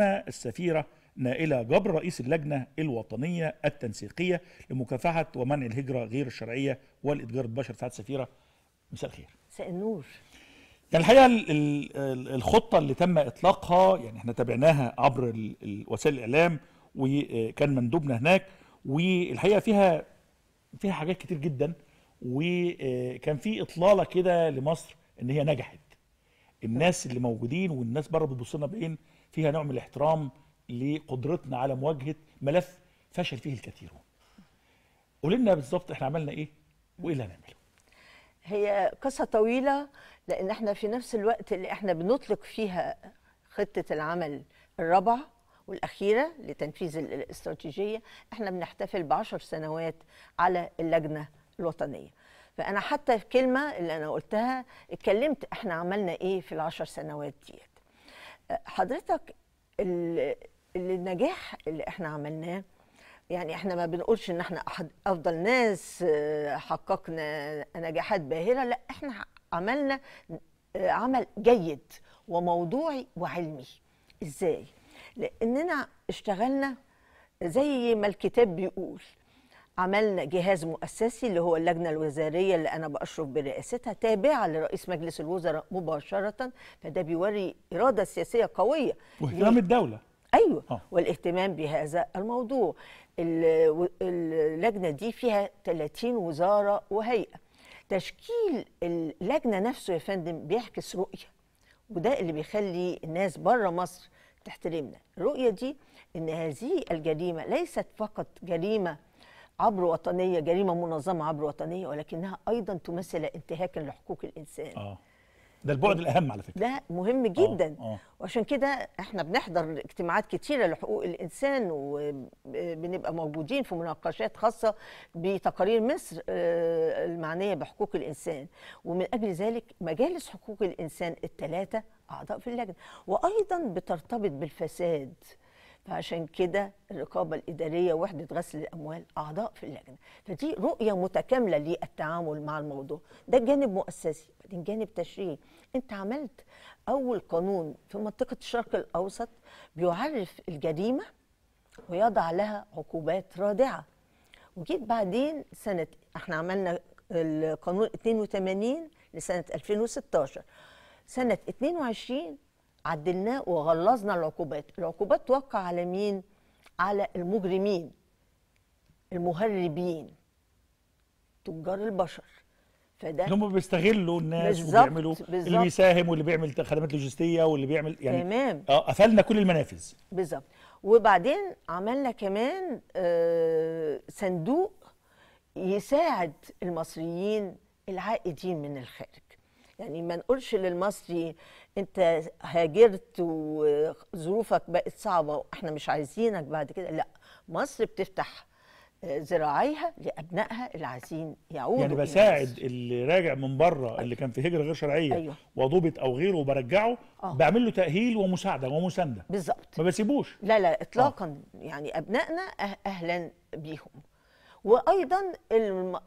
السفيرة نائلة جبر رئيس اللجنة الوطنية التنسيقية لمكافحة ومنع الهجرة غير الشرعية والإتجار البشر سعادة السفيرة مساء الخير مساء النور يعني الحقيقة الخطة اللي تم إطلاقها يعني احنا تابعناها عبر وسائل الإعلام وكان مندوبنا هناك والحقيقة فيها فيها حاجات كتير جدا وكان في إطلالة كده لمصر إن هي نجحت الناس اللي موجودين والناس بره بتبص لنا بعين فيها نوع من الاحترام لقدرتنا على مواجهه ملف فشل فيه الكثيرون قول لنا بالظبط احنا عملنا ايه وايه اللي هنعمله هي قصه طويله لان احنا في نفس الوقت اللي احنا بنطلق فيها خطه العمل الرابعه والاخيره لتنفيذ الاستراتيجيه احنا بنحتفل بعشر سنوات على اللجنه الوطنيه فانا حتى الكلمه اللي انا قلتها اتكلمت احنا عملنا ايه في العشر سنوات ديت حضرتك النجاح اللي احنا عملناه يعني احنا ما بنقولش ان احنا افضل ناس آه، حققنا نجاحات باهره لا احنا عملنا آه، عمل جيد وموضوعي وعلمي ازاي لاننا اشتغلنا زي ما الكتاب بيقول عملنا جهاز مؤسسي اللي هو اللجنه الوزاريه اللي انا باشرف برئاستها تابعه لرئيس مجلس الوزراء مباشره فده بيوري اراده سياسيه قويه واهتمام الدوله ايوه آه. والاهتمام بهذا الموضوع اللجنه دي فيها 30 وزاره وهيئه تشكيل اللجنه نفسه يا فندم بيعكس رؤيه وده اللي بيخلي الناس بره مصر تحترمنا الرؤيه دي ان هذه الجريمه ليست فقط جريمه عبر وطنيه جريمه منظمه عبر وطنيه ولكنها ايضا تمثل انتهاكا لحقوق الانسان آه. ده البعد يعني الاهم على فكره ده مهم جدا آه. آه. وعشان كده احنا بنحضر اجتماعات كتيره لحقوق الانسان وبنبقى موجودين في مناقشات خاصه بتقارير مصر آه، المعنيه بحقوق الانسان ومن اجل ذلك مجالس حقوق الانسان الثلاثه اعضاء في اللجنه وايضا بترتبط بالفساد فعشان كده الرقابة الإدارية وحدة غسل الأموال أعضاء في اللجنة فدي رؤية متكاملة للتعامل مع الموضوع ده جانب مؤسسي بعدين جانب تشريعي أنت عملت أول قانون في منطقة الشرق الأوسط بيعرف الجريمة ويضع لها عقوبات رادعة وجيت بعدين سنة احنا عملنا القانون 82 لسنة 2016 سنة 22 عدلناه وغلظنا العقوبات العقوبات توقع على مين على المجرمين المهربين تجار البشر فده هم بيستغلوا الناس بالزبط وبيعملوا بالزبط اللي بيساهم واللي بيعمل خدمات لوجستيه واللي بيعمل يعني تمام اه قفلنا كل المنافذ بالظبط وبعدين عملنا كمان آه صندوق يساعد المصريين العائدين من الخارج يعني ما نقولش للمصري انت هاجرت وظروفك بقت صعبه واحنا مش عايزينك بعد كده لا مصر بتفتح ذراعيها آه، لابنائها اللي عايزين يعودوا يعني بساعد اللي راجع من بره أيوة. اللي كان في هجره غير شرعيه أيوة. وضبط او غيره وبرجعه أوه. بعمل له تاهيل ومساعده ومسانده بالظبط ما بسيبوش لا لا اطلاقا أوه. يعني ابنائنا أه-، اهلا بيهم وايضا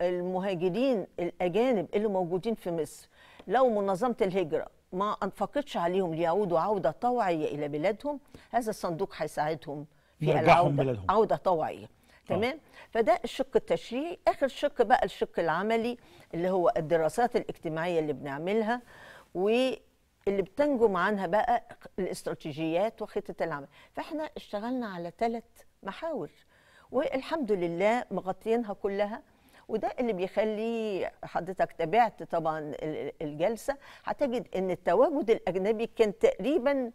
المهاجرين الاجانب اللي موجودين في مصر لو منظمة الهجرة ما أنفقتش عليهم ليعودوا عودة طوعية إلى بلادهم هذا الصندوق هيساعدهم في العودة عودة طوعية آه. تمام فده الشق التشريعي آخر شق بقى الشق العملي اللي هو الدراسات الاجتماعية اللي بنعملها واللي بتنجم عنها بقى الاستراتيجيات وخطة العمل فإحنا اشتغلنا على ثلاث محاور والحمد لله مغطينها كلها وده اللي بيخلي حضرتك تابعت طبعا الجلسه هتجد ان التواجد الاجنبي كان تقريبا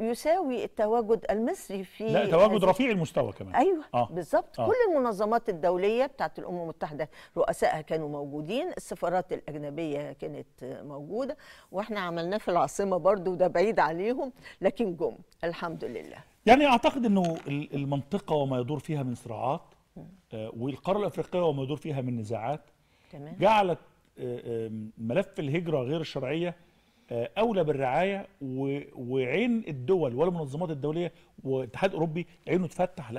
يساوي التواجد المصري في لا تواجد رفيع المستوى كمان ايوه آه. بالظبط آه. كل المنظمات الدوليه بتاعت الامم المتحده رؤسائها كانوا موجودين السفارات الاجنبيه كانت موجوده واحنا عملناه في العاصمه برضو ده بعيد عليهم لكن جم الحمد لله يعني اعتقد انه المنطقه وما يدور فيها من صراعات آه، والقاره الافريقيه وما يدور فيها من نزاعات تمام. جعلت آه، ملف الهجره غير الشرعيه آه، اولى بالرعايه وعين الدول والمنظمات الدوليه والاتحاد الاوروبي عينه تفتح